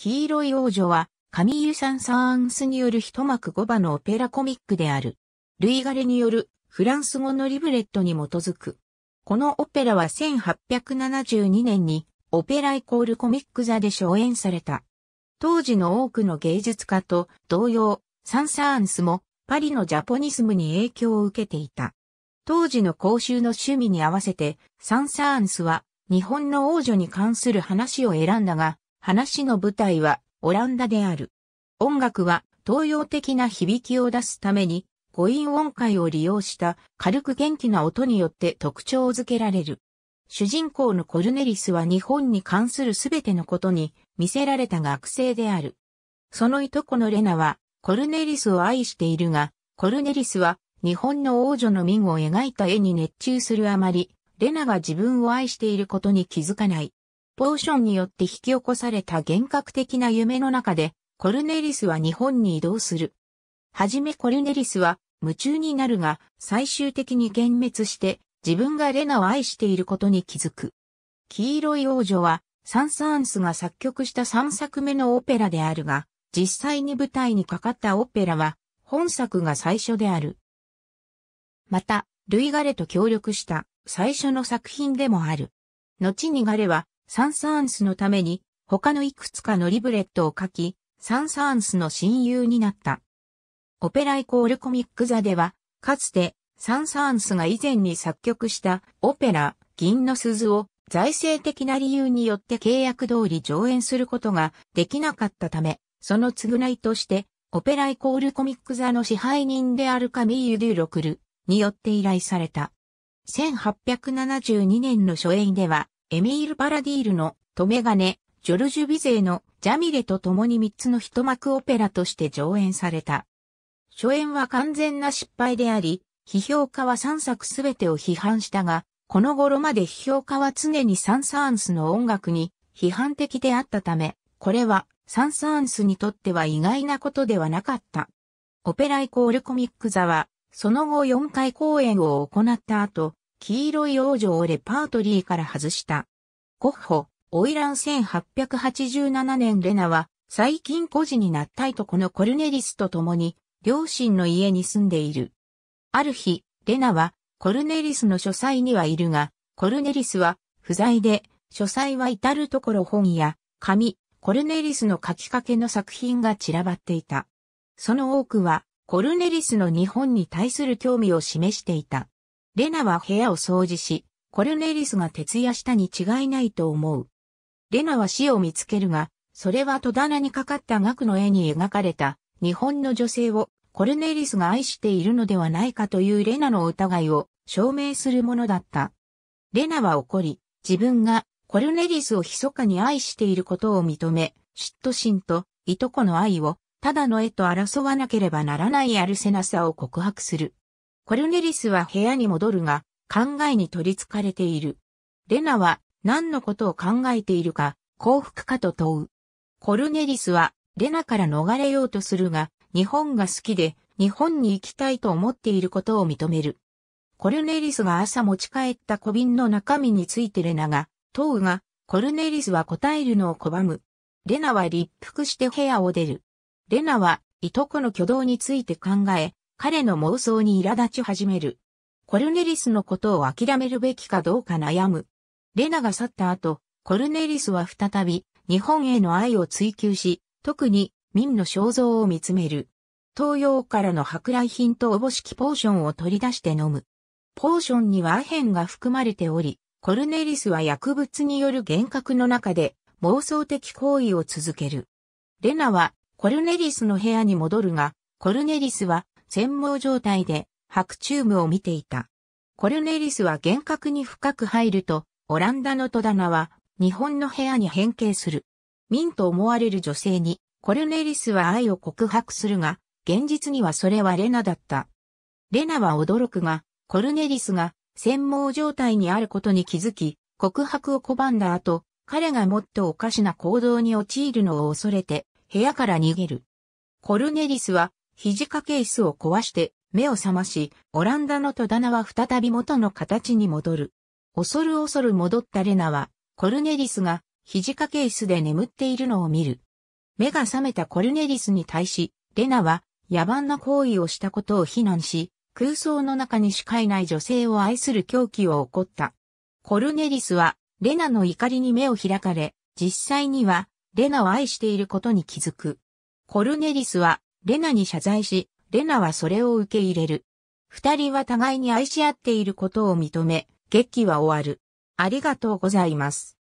黄色い王女は、カミーユ・サン・サーンスによる一幕5話のオペラコミックである。ルイ・ガレによるフランス語のリブレットに基づく。このオペラは1872年にオペライコールコミック座で初演された。当時の多くの芸術家と同様、サン・サーンスもパリのジャポニスムに影響を受けていた。当時の公衆の趣味に合わせて、サン・サーンスは日本の王女に関する話を選んだが、話の舞台はオランダである。音楽は東洋的な響きを出すために五音音階を利用した軽く元気な音によって特徴づけられる。主人公のコルネリスは日本に関するすべてのことに見せられた学生である。そのいとこのレナはコルネリスを愛しているが、コルネリスは日本の王女の民を描いた絵に熱中するあまり、レナが自分を愛していることに気づかない。ポーションによって引き起こされた幻覚的な夢の中で、コルネリスは日本に移動する。はじめコルネリスは夢中になるが、最終的に幻滅して、自分がレナを愛していることに気づく。黄色い王女は、サン・サーンスが作曲した3作目のオペラであるが、実際に舞台にかかったオペラは、本作が最初である。また、ルイ・ガレと協力した最初の作品でもある。後にガレはサンサーンスのために他のいくつかのリブレットを書き、サンサーンスの親友になった。オペライコールコミック座では、かつてサンサーンスが以前に作曲したオペラ銀の鈴を財政的な理由によって契約通り上演することができなかったため、その償いとしてオペライコールコミック座の支配人であるカミーユ・デュ・ロクルによって依頼された。1872年の初演では、エミール・パラディールのトメガネ、ジョルジュ・ビゼーのジャミレと共に3つの一幕オペラとして上演された。初演は完全な失敗であり、批評家は3作すべてを批判したが、この頃まで批評家は常にサンサーンスの音楽に批判的であったため、これはサンサーンスにとっては意外なことではなかった。オペライコールコミック座は、その後4回公演を行った後、黄色い王女をレパートリーから外した。ゴッホ、オイラン1887年レナは最近孤児になったいとこのコルネリスと共に両親の家に住んでいる。ある日、レナはコルネリスの書斎にはいるが、コルネリスは不在で、書斎は至るところ本や紙、コルネリスの書きかけの作品が散らばっていた。その多くは、コルネリスの日本に対する興味を示していた。レナは部屋を掃除し、コルネリスが徹夜したに違いないと思う。レナは死を見つけるが、それは戸棚にかかった額の絵に描かれた日本の女性をコルネリスが愛しているのではないかというレナの疑いを証明するものだった。レナは怒り、自分がコルネリスを密かに愛していることを認め、嫉妬心といとこの愛をただの絵と争わなければならないアルセナさを告白する。コルネリスは部屋に戻るが、考えに取り憑かれている。レナは何のことを考えているか、幸福かと問う。コルネリスはレナから逃れようとするが、日本が好きで日本に行きたいと思っていることを認める。コルネリスが朝持ち帰った小瓶の中身についてレナが問うが、コルネリスは答えるのを拒む。レナは立腹して部屋を出る。レナはいとこの挙動について考え、彼の妄想に苛立ち始める。コルネリスのことを諦めるべきかどうか悩む。レナが去った後、コルネリスは再び日本への愛を追求し、特に民の肖像を見つめる。東洋からの舶来品とおぼしきポーションを取り出して飲む。ポーションにはアヘンが含まれており、コルネリスは薬物による幻覚の中で妄想的行為を続ける。レナはコルネリスの部屋に戻るが、コルネリスは全盲状態で白チュームを見ていた。コルネリスは厳格に深く入ると、オランダの戸棚は日本の部屋に変形する。ミンと思われる女性に、コルネリスは愛を告白するが、現実にはそれはレナだった。レナは驚くが、コルネリスが専門状態にあることに気づき、告白を拒んだ後、彼がもっとおかしな行動に陥るのを恐れて、部屋から逃げる。コルネリスは肘掛け椅子を壊して目を覚まし、オランダの戸棚は再び元の形に戻る。恐る恐る戻ったレナは、コルネリスが肘掛け椅子で眠っているのを見る。目が覚めたコルネリスに対し、レナは野蛮な行為をしたことを非難し、空想の中にしかいない女性を愛する狂気を起こった。コルネリスは、レナの怒りに目を開かれ、実際には、レナを愛していることに気づく。コルネリスは、レナに謝罪し、レナはそれを受け入れる。二人は互いに愛し合っていることを認め、劇は終わる。ありがとうございます。